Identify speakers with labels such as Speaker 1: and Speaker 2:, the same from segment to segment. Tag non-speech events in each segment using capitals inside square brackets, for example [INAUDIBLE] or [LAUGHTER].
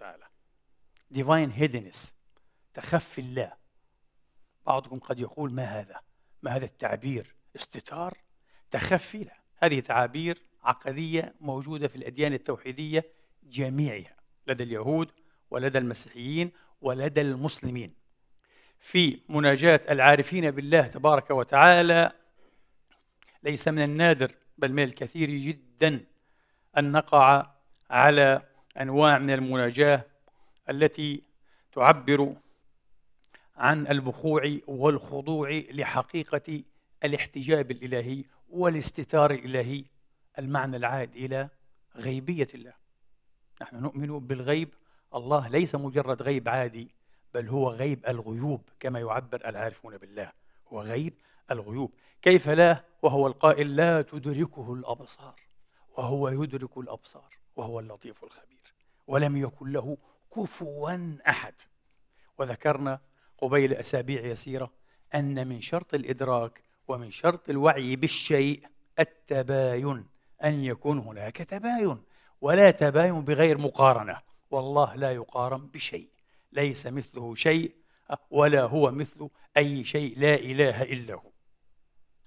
Speaker 1: وتعالى ديفاين هيدنس تخفي الله بعضكم قد يقول ما هذا ما هذا التعبير استتار تخفي لا هذه تعابير عقدية موجودة في الأديان التوحيدية جميعها لدى اليهود ولدى المسيحيين ولدى المسلمين في مناجاة العارفين بالله تبارك وتعالى ليس من النادر بل من الكثير جدا أن نقع على انواع من المناجاه التي تعبر عن البخوع والخضوع لحقيقه الاحتجاب الالهي والاستتار الالهي المعنى العائد الى غيبيه الله نحن نؤمن بالغيب الله ليس مجرد غيب عادي بل هو غيب الغيوب كما يعبر العارفون بالله هو غيب الغيوب كيف لا وهو القائل لا تدركه الابصار وهو يدرك الابصار وهو اللطيف الخبير ولم يكن له كفوا احد وذكرنا قبيل اسابيع يسيره ان من شرط الادراك ومن شرط الوعي بالشيء التباين ان يكون هناك تباين ولا تباين بغير مقارنه والله لا يقارن بشيء ليس مثله شيء ولا هو مثل اي شيء لا اله الا هو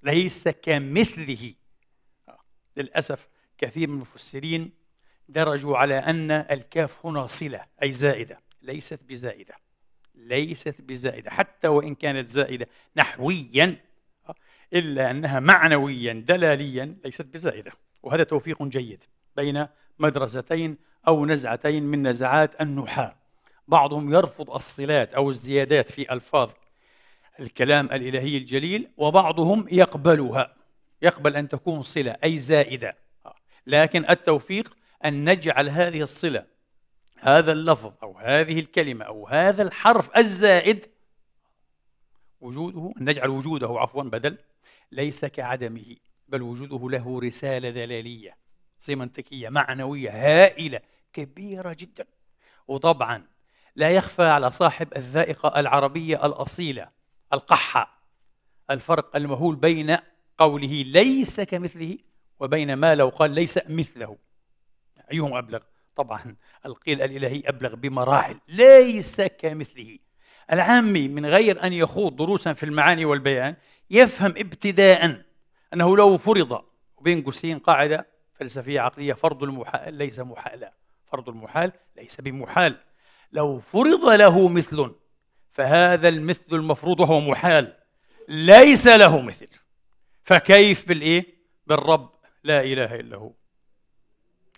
Speaker 1: ليس كمثله للاسف كثير من المفسرين درجوا على أن الكاف هنا صلة أي زائدة ليست بزائدة ليست بزائدة حتى وإن كانت زائدة نحويا إلا أنها معنويا دلاليا ليست بزائدة وهذا توفيق جيد بين مدرستين أو نزعتين من نزعات النحاة بعضهم يرفض الصلات أو الزيادات في ألفاظ الكلام الإلهي الجليل وبعضهم يقبلها يقبل أن تكون صلة أي زائدة لكن التوفيق أن نجعل هذه الصلة هذا اللفظ أو هذه الكلمة أو هذا الحرف الزائد وجوده أن نجعل وجوده عفوا بدل ليس كعدمه بل وجوده له رسالة دلالية سيمنتكية معنوية هائلة كبيرة جدا وطبعا لا يخفى على صاحب الذائقة العربية الأصيلة القحة الفرق المهول بين قوله ليس كمثله وبين ما لو قال ليس مثله أيهم أبلغ طبعا القيل الإلهي أبلغ بمراحل ليس كمثله العامي من غير أن يخوض دروسا في المعاني والبيان يفهم ابتداء أنه لو فرض وبين قوسين قاعدة فلسفية عقلية فرض المحال ليس محالا فرض المحال ليس بمحال لو فرض له مثل فهذا المثل المفروض هو محال ليس له مثل فكيف بالإيه؟ بالرب لا إله إلا هو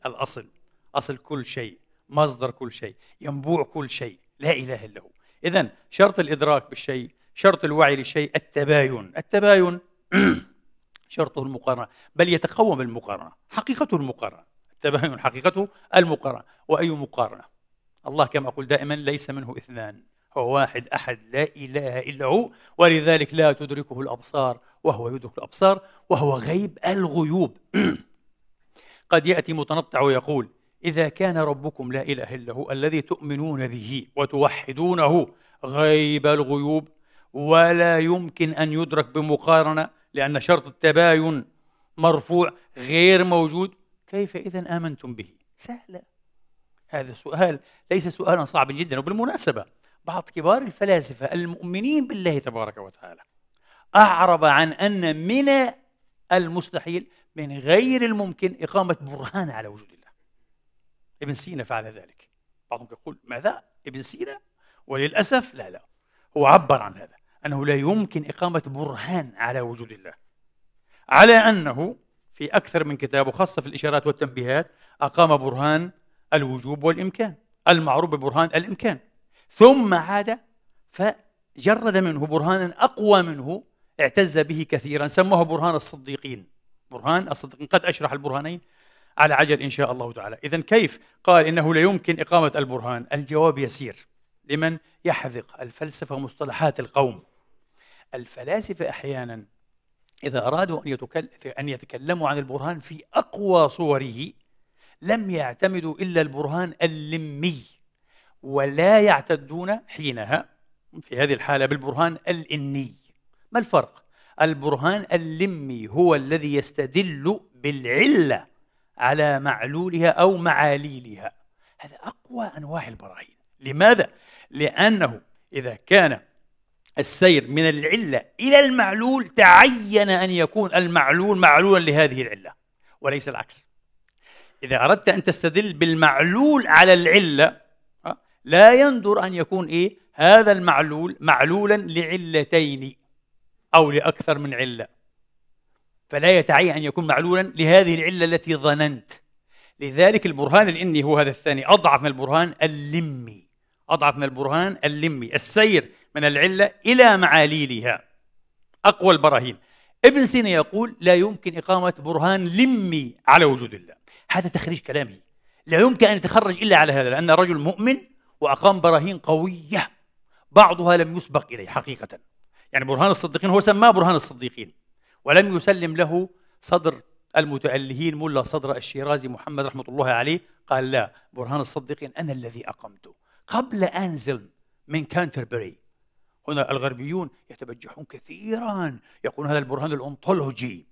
Speaker 1: الاصل اصل كل شيء مصدر كل شيء ينبوع كل شيء لا اله الا هو اذا شرط الادراك بالشيء شرط الوعي للشيء التباين التباين [CLEARS THROAT] شرطه المقارنه بل يتقوم المقارنه حقيقته المقارنه التباين حقيقته المقارنه واي مقارنه الله كما اقول دائما ليس منه اثنان هو واحد احد لا اله الا هو ولذلك لا تدركه الابصار وهو يدرك الابصار وهو غيب الغيوب [CLEARS THROAT] قد يأتي متنطع ويقول إذا كان ربكم لا إله إلا هو الذي تؤمنون به وتوحدونه غيب الغيوب ولا يمكن أن يدرك بمقارنة لأن شرط التباين مرفوع غير موجود كيف إذا آمنتم به؟ سهلة هذا سؤال ليس سؤالا صعبا جدا وبالمناسبة بعض كبار الفلاسفة المؤمنين بالله تبارك وتعالى أعرب عن أن من المستحيل من غير الممكن إقامة برهان على وجود الله ابن سينا فعل ذلك بعضهم يقول ماذا؟ ابن سينا؟ وللأسف لا لا هو عبر عن هذا أنه لا يمكن إقامة برهان على وجود الله على أنه في أكثر من كتاب وخاصة في الإشارات والتنبيهات أقام برهان الوجوب والإمكان المعروف ببرهان الإمكان ثم عاد فجرد منه برهانا أقوى منه اعتز به كثيرا سموه برهان الصديقين برهان أصدق قد أشرح البرهانين على عجل إن شاء الله تعالى إذا كيف قال إنه لا يمكن إقامة البرهان الجواب يسير لمن يحذق الفلسفة ومصطلحات القوم الفلاسفة أحيانا إذا أرادوا أن, أن يتكلموا عن البرهان في أقوى صوره لم يعتمدوا إلا البرهان اللمي ولا يعتدون حينها في هذه الحالة بالبرهان الإني ما الفرق؟ البرهان اللمي هو الذي يستدل بالعلة على معلولها أو معاليلها هذا أقوى أنواع البراهين لماذا؟ لأنه إذا كان السير من العلة إلى المعلول تعين أن يكون المعلول معلولا لهذه العلة وليس العكس إذا أردت أن تستدل بالمعلول على العلة آه، لا يندر أن يكون إيه هذا المعلول معلولا لعلتين أو لأكثر من علة فلا يتعين أن يكون معلولا لهذه العلة التي ظننت لذلك البرهان الإني هو هذا الثاني أضعف من البرهان اللمي أضعف من البرهان اللمي السير من العلة إلى معاليلها أقوى البراهين ابن سينا يقول لا يمكن إقامة برهان لمي على وجود الله هذا تخريج كلامه لا يمكن أن يتخرج إلا على هذا لأن رجل مؤمن وأقام براهين قوية بعضها لم يسبق إليه حقيقة يعني برهان الصديقين هو سماه برهان الصديقين ولم يسلم له صدر المتألهين ملا صدر الشيرازي محمد رحمة الله عليه قال لا برهان الصديقين أنا الذي أقمته قبل أنزل من كانتربري هنا الغربيون يتبجحون كثيرا يقولون هذا البرهان الأنطولوجي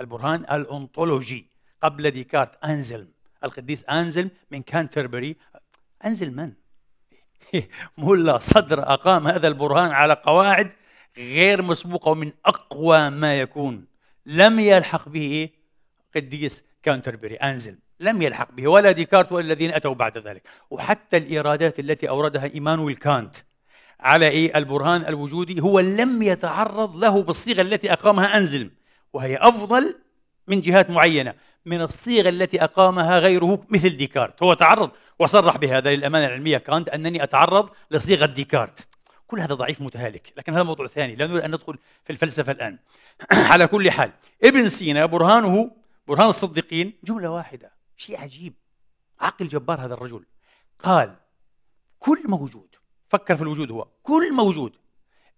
Speaker 1: البرهان الأنطولوجي قبل ديكارت أنزل القديس أنزل من كانتربري أنزل من؟ [LAUGHS] ملا صدر أقام هذا البرهان على قواعد غير مسبوقة ومن أقوى ما يكون لم يلحق به قديس كانتربري أنزل لم يلحق به ولا ديكارت ولا الذين أتوا بعد ذلك وحتى الإيرادات التي أوردها إيمانويل كانت على إيه البرهان الوجودي هو لم يتعرض له بالصيغة التي أقامها أنزلم وهي أفضل من جهات معينة من الصيغة التي أقامها غيره مثل ديكارت هو تعرض وصرح بهذا للأمانة العلمية كانت أنني أتعرض لصيغة ديكارت كل هذا ضعيف متهالك لكن هذا موضوع ثاني لا نريد أن ندخل في الفلسفة الآن [CLEARS THROAT] على كل حال ابن سينا برهانه برهان الصديقين جملة واحدة شيء عجيب عقل جبار هذا الرجل قال كل موجود فكر في الوجود هو كل موجود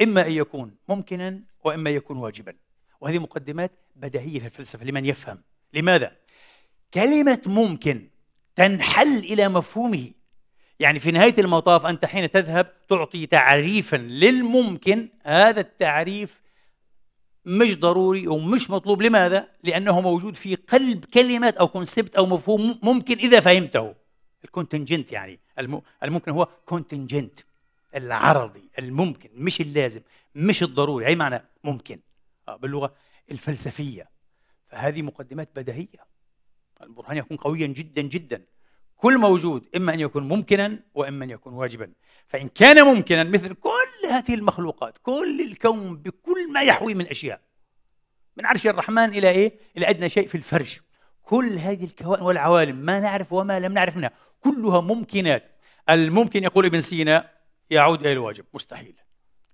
Speaker 1: إما أن يكون ممكنا وإما يكون واجبا وهذه مقدمات بديهية في الفلسفة لمن يفهم لماذا؟ كلمة ممكن تنحل إلى مفهومه يعني في نهاية المطاف أنت حين تذهب تعطي تعريفا للممكن هذا التعريف مش ضروري ومش مطلوب لماذا؟ لأنه موجود في قلب كلمة أو كونسبت أو مفهوم ممكن إذا فهمته الكونتنجنت يعني الممكن هو كونتنجنت العرضي الممكن مش اللازم مش الضروري أي معنى ممكن آه، باللغة الفلسفية فهذه مقدمات بديهية البرهان يكون قويا جدا جدا كل موجود إما أن يكون ممكنا وإما أن يكون واجبا فإن كان ممكنا مثل كل هذه المخلوقات كل الكون بكل ما يحوي من أشياء من عرش الرحمن إلى إيه؟ إلى أدنى شيء في الفرج كل هذه الكوائن والعوالم ما نعرف وما لم نعرف منها كلها ممكنات الممكن يقول ابن سينا يعود إلى الواجب مستحيل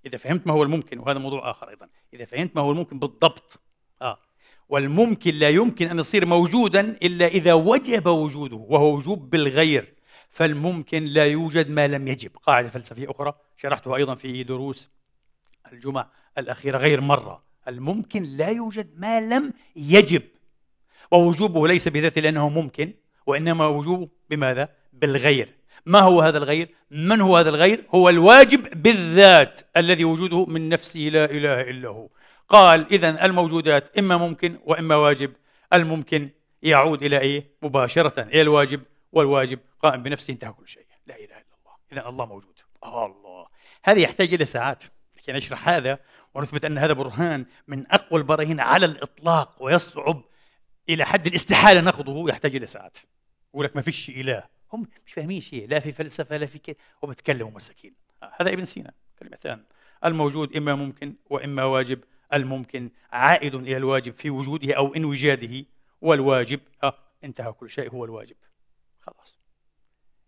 Speaker 1: إذا فهمت ما هو الممكن وهذا موضوع آخر أيضا إذا فهمت ما هو الممكن بالضبط آه والممكن لا يمكن أن يصير موجودا إلا إذا وجب وجوده وهو وجوب بالغير فالممكن لا يوجد ما لم يجب قاعدة فلسفية أخرى شرحتها أيضا في دروس الجمع الأخيرة غير مرة الممكن لا يوجد ما لم يجب ووجوبه ليس بذاته لأنه ممكن وإنما وجوبه بماذا؟ بالغير ما هو هذا الغير؟ من هو هذا الغير؟ هو الواجب بالذات الذي وجوده من نفسه لا إله إلا هو قال إذا الموجودات إما ممكن وإما واجب الممكن يعود إلى إيه؟ مباشرة إلى الواجب والواجب قائم بنفسه انتهى كل شيء لا إله إلا الله إذا الله موجود الله هذا يحتاج إلى ساعات لكي نشرح هذا ونثبت أن هذا برهان من أقوى البراهين على الإطلاق ويصعب إلى حد الاستحالة نقضه يحتاج إلى ساعات يقول لك ما فيش إله هم مش فاهمين شيء لا في فلسفة لا في كذا وبتكلموا مساكين هذا ابن سينا كلمتان الموجود إما ممكن وإما واجب الممكن عائد إلى الواجب في وجوده أو انوجاده والواجب آه انتهى كل شيء هو الواجب خلاص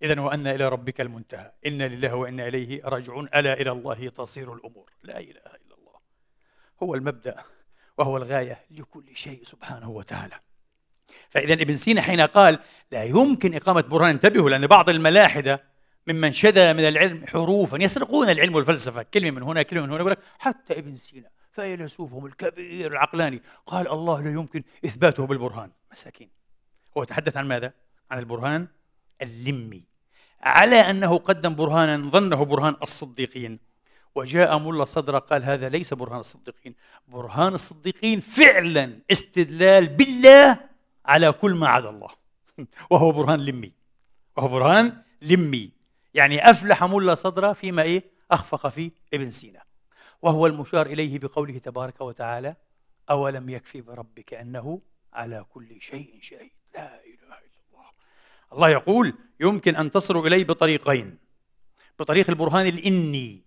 Speaker 1: إذا وأن إلى ربك المنتهى إنا لله وإنا إليه راجعون ألا إلى الله تصير الأمور لا إله إلا الله هو المبدأ وهو الغاية لكل شيء سبحانه وتعالى فإذا ابن سينا حين قال لا يمكن إقامة برهان انتبهوا لأن بعض الملاحدة ممن شذا من العلم حروفا يسرقون العلم والفلسفة كلمة من هنا كلمة من هنا يقول لك حتى ابن سينا فيلسوفهم الكبير العقلاني قال الله لا يمكن إثباته بالبرهان مساكين هو تحدث عن ماذا؟ عن البرهان اللمي على أنه قدم برهانا ظنه برهان الصديقين وجاء ملا صدر قال هذا ليس برهان الصديقين برهان الصديقين فعلا استدلال بالله على كل ما عدا الله [LAUGHS] وهو برهان لمي وهو برهان لمي يعني أفلح ملا صدر فيما إيه أخفق فيه ابن سينا وهو المشار إليه بقوله تبارك وتعالى أولم يكفي بربك أنه على كل شيء شهيد لا إله إلا الله الله يقول يمكن أن تصلوا إليه بطريقين بطريق البرهان الإني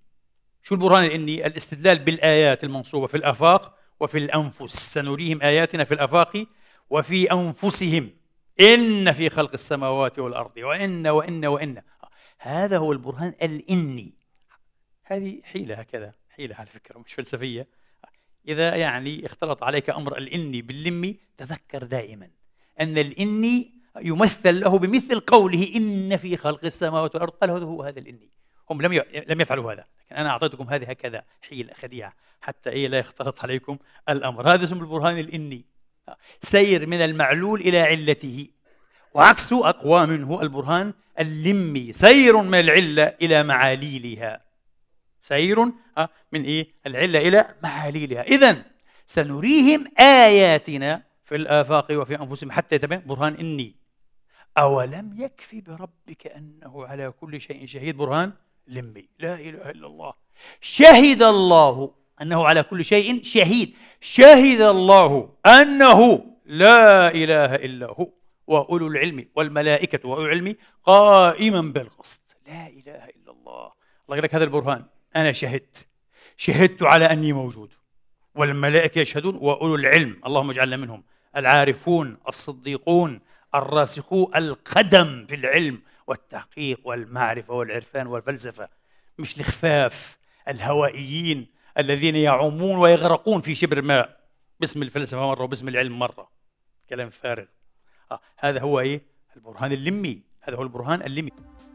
Speaker 1: شو البرهان الإني؟ الاستدلال بالآيات المنصوبة في الآفاق وفي الأنفس سنريهم آياتنا في الآفاق وفي أنفسهم إن في خلق السماوات والأرض وإن وإن وإن هذا هو البرهان الإني هذه حيلة هكذا حيلة على فكرة مش فلسفية إذا يعني اختلط عليك أمر الإني باللمي تذكر دائما أن الإني يمثل له بمثل قوله إن في خلق السماوات والأرض قال هو هذا الإني هم لم لم يفعلوا هذا لكن أنا أعطيتكم هذه هكذا حيلة خديعة حتى إيه لا يختلط عليكم الأمر هذا اسم البرهان الإني سير من المعلول إلى علته وعكسه أقوى منه البرهان اللمي سير من العلة إلى معاليلها سعير آه، من إيه؟ العلة إلى معاليلها إذا سنريهم آياتنا في الآفاق وفي أنفسهم حتى يتبين برهان إني أولم يكفي بربك أنه على كل شيء شهيد برهان لمي لا إله إلا الله شهد الله أنه على كل شيء شهيد شهد الله أنه لا إله إلا هو وأولو العلم والملائكة وأولو العلم قائما بالقسط لا إله إلا الله الله يقول لك هذا البرهان أنا شهدت شهدت على أني موجود والملائكة يشهدون وأولو العلم اللهم اجعلنا منهم العارفون الصديقون الراسخو القدم في العلم والتحقيق والمعرفة والعرفان والفلسفة مش الخفاف الهوائيين الذين يعومون ويغرقون في شبر ماء باسم الفلسفة مرة وباسم العلم مرة كلام فارغ آه هذا هو إيه البرهان اللمي هذا هو البرهان اللمي